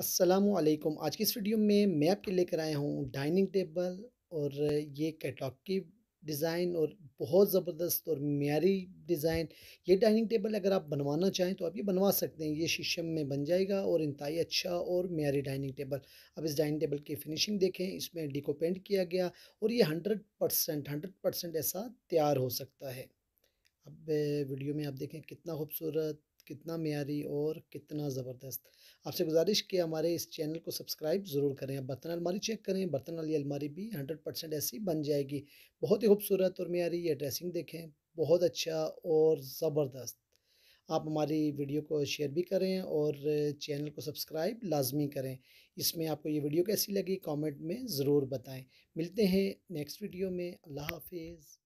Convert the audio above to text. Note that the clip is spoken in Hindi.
असलकुम आज की इस वीडियो में मैं आपके लेकर आया हूँ डाइनिंग टेबल और ये कैटलॉग की डिज़ाइन और बहुत ज़बरदस्त और म्यारी डिज़ाइन ये डाइनिंग टेबल अगर आप बनवाना चाहें तो आप ये बनवा सकते हैं ये शीशम में बन जाएगा और इंतहाई अच्छा और म्यारी डाइनिंग टेबल अब इस डाइनिंग टेबल की फिनिशिंग देखें इसमें डिको पेंट किया गया और ये हंड्रेड परसेंट हंड्रेड परसेंट ऐसा तैयार हो सकता है अब वीडियो में आप देखें कितना खूबसूरत कितना मीरी और कितना ज़बरदस्त आपसे गुजारिश कि हमारे इस चैनल को सब्सक्राइब ज़रूर करें आप बर्तन अलमारी चेक करें बर्तन वाली अलमारी भी हंड्रेड परसेंट ऐसी बन जाएगी बहुत ही खूबसूरत और मीरी ये ड्रेसिंग देखें बहुत अच्छा और ज़बरदस्त आप हमारी वीडियो को शेयर भी करें और चैनल को सब्सक्राइब लाजमी करें इसमें आपको ये वीडियो कैसी लगी कॉमेंट में ज़रूर बताएँ मिलते हैं नेक्स्ट वीडियो में अल्लाह हाफिज़